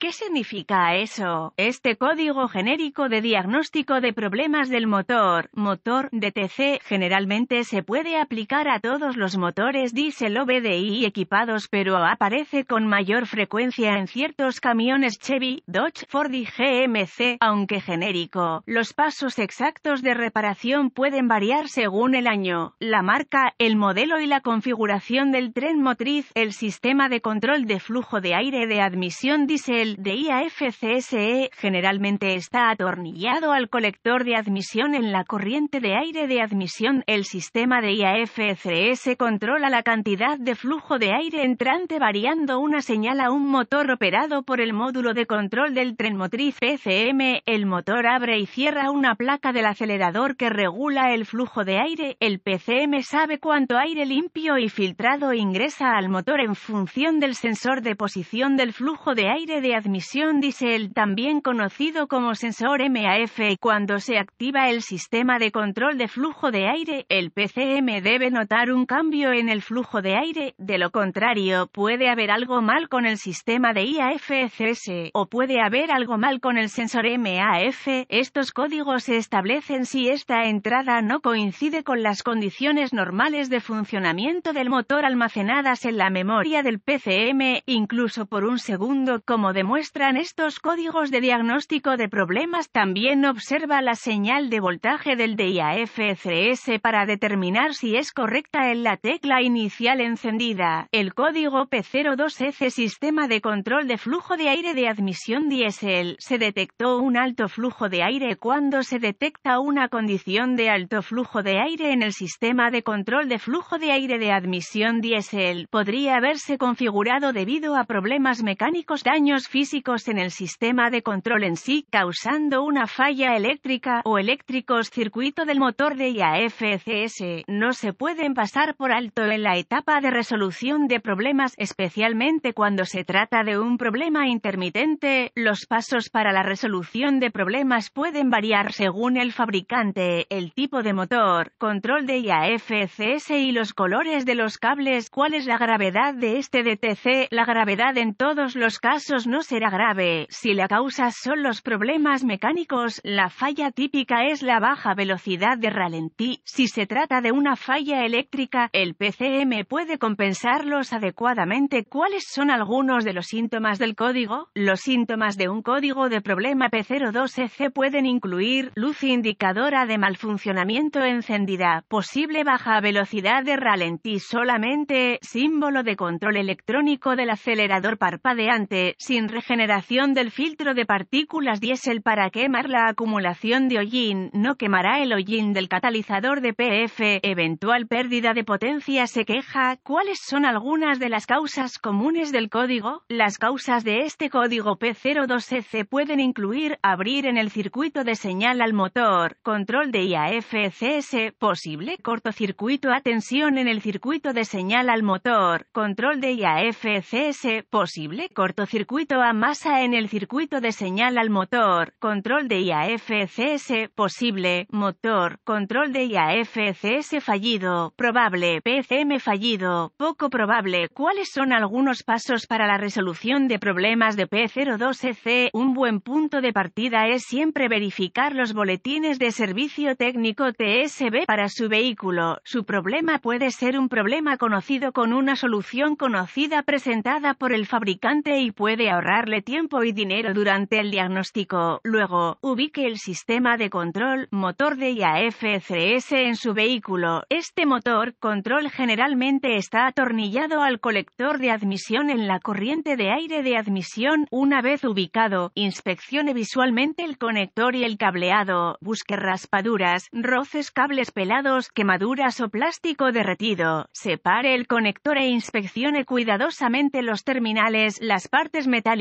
¿Qué significa eso? Este código genérico de diagnóstico de problemas del motor, motor DTC, generalmente se puede aplicar a todos los motores diésel OBDI equipados, pero aparece con mayor frecuencia en ciertos camiones Chevy, Dodge, Ford y GMC, aunque genérico. Los pasos exactos de reparación pueden variar según el año, la marca, el modelo y la configuración del tren motriz, el sistema de control de flujo de aire de admisión diésel el de IAFCSE generalmente está atornillado al colector de admisión en la corriente de aire de admisión. El sistema de IAFCS e controla la cantidad de flujo de aire entrante variando una señal a un motor operado por el módulo de control del tren motriz PCM. El motor abre y cierra una placa del acelerador que regula el flujo de aire. El PCM sabe cuánto aire limpio y filtrado ingresa al motor en función del sensor de posición del flujo de aire de admisión diesel también conocido como sensor MAF. Cuando se activa el sistema de control de flujo de aire, el PCM debe notar un cambio en el flujo de aire, de lo contrario puede haber algo mal con el sistema de IAFCS o puede haber algo mal con el sensor MAF. Estos códigos se establecen si esta entrada no coincide con las condiciones normales de funcionamiento del motor almacenadas en la memoria del PCM, incluso por un segundo como demuestra muestran estos códigos de diagnóstico de problemas también observa la señal de voltaje del DIAFCS para determinar si es correcta en la tecla inicial encendida. El código P02EC e Sistema de Control de Flujo de Aire de Admisión Diesel. Se detectó un alto flujo de aire cuando se detecta una condición de alto flujo de aire en el sistema de control de flujo de aire de admisión diesel. Podría haberse configurado debido a problemas mecánicos, daños físicos físicos en el sistema de control en sí, causando una falla eléctrica o eléctricos circuito del motor de IAFCS, no se pueden pasar por alto en la etapa de resolución de problemas, especialmente cuando se trata de un problema intermitente. Los pasos para la resolución de problemas pueden variar según el fabricante, el tipo de motor, control de IAFCS y los colores de los cables, cuál es la gravedad de este DTC, la gravedad en todos los casos no se será grave, si la causa son los problemas mecánicos, la falla típica es la baja velocidad de ralentí, si se trata de una falla eléctrica, el PCM puede compensarlos adecuadamente. ¿Cuáles son algunos de los síntomas del código? Los síntomas de un código de problema P02EC e pueden incluir luz indicadora de mal funcionamiento encendida, posible baja velocidad de ralentí solamente, símbolo de control electrónico del acelerador parpadeante, sin regeneración del filtro de partículas diésel para quemar la acumulación de hollín, no quemará el hollín del catalizador de PF, eventual pérdida de potencia se queja. ¿Cuáles son algunas de las causas comunes del código? Las causas de este código p 02 e c pueden incluir abrir en el circuito de señal al motor, control de IAFCS, posible cortocircuito a tensión en el circuito de señal al motor, control de IAFCS, posible cortocircuito a masa en el circuito de señal al motor, control de IAFCS posible, motor, control de IAFCS fallido, probable, PCM fallido, poco probable. ¿Cuáles son algunos pasos para la resolución de problemas de P02EC? E un buen punto de partida es siempre verificar los boletines de servicio técnico TSB para su vehículo. Su problema puede ser un problema conocido con una solución conocida presentada por el fabricante y puede ahorrar tiempo y dinero durante el diagnóstico. Luego, ubique el sistema de control motor de IAFCS en su vehículo. Este motor control generalmente está atornillado al colector de admisión en la corriente de aire de admisión. Una vez ubicado, inspeccione visualmente el conector y el cableado. Busque raspaduras, roces, cables pelados, quemaduras o plástico derretido. Separe el conector e inspeccione cuidadosamente los terminales, las partes metálicas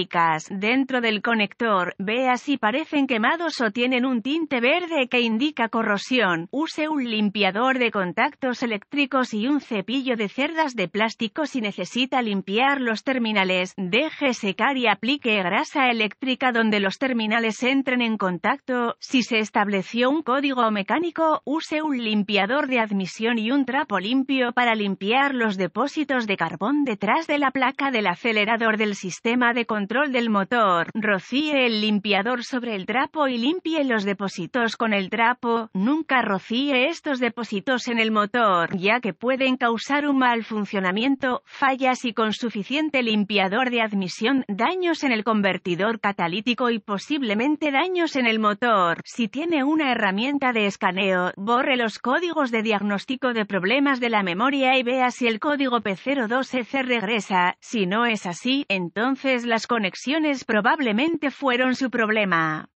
dentro del conector, vea si parecen quemados o tienen un tinte verde que indica corrosión. Use un limpiador de contactos eléctricos y un cepillo de cerdas de plástico si necesita limpiar los terminales. Deje secar y aplique grasa eléctrica donde los terminales entren en contacto. Si se estableció un código mecánico, use un limpiador de admisión y un trapo limpio para limpiar los depósitos de carbón detrás de la placa del acelerador del sistema de contacto del motor. Rocíe el limpiador sobre el trapo y limpie los depósitos con el trapo. Nunca rocíe estos depósitos en el motor, ya que pueden causar un mal funcionamiento, fallas y con suficiente limpiador de admisión, daños en el convertidor catalítico y posiblemente daños en el motor. Si tiene una herramienta de escaneo, borre los códigos de diagnóstico de problemas de la memoria y vea si el código P02EC e regresa. Si no es así, entonces las conexiones probablemente fueron su problema.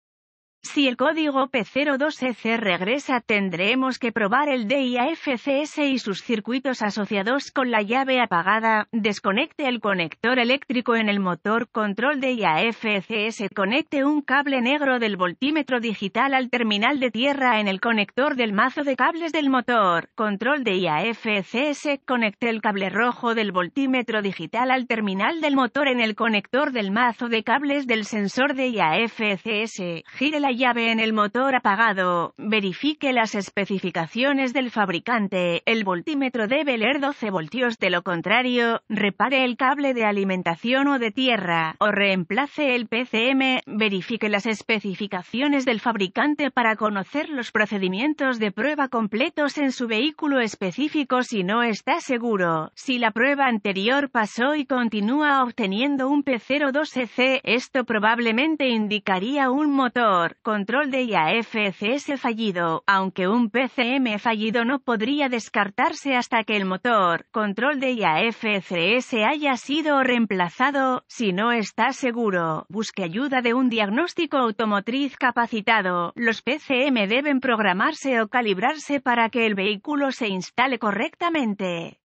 Si el código p 02 c regresa tendremos que probar el DIAFCS y sus circuitos asociados con la llave apagada. Desconecte el conector eléctrico en el motor control DIAFCS. Conecte un cable negro del voltímetro digital al terminal de tierra en el conector del mazo de cables del motor. Control DIAFCS. Conecte el cable rojo del voltímetro digital al terminal del motor en el conector del mazo de cables del sensor DIAFCS. Gire la llave en el motor apagado, verifique las especificaciones del fabricante, el voltímetro debe leer 12 voltios, de lo contrario, repare el cable de alimentación o de tierra, o reemplace el PCM, verifique las especificaciones del fabricante para conocer los procedimientos de prueba completos en su vehículo específico si no está seguro. Si la prueba anterior pasó y continúa obteniendo un p 02 e c esto probablemente indicaría un motor control de IAFCS fallido, aunque un PCM fallido no podría descartarse hasta que el motor, control de IAFCS haya sido reemplazado, si no está seguro, busque ayuda de un diagnóstico automotriz capacitado, los PCM deben programarse o calibrarse para que el vehículo se instale correctamente.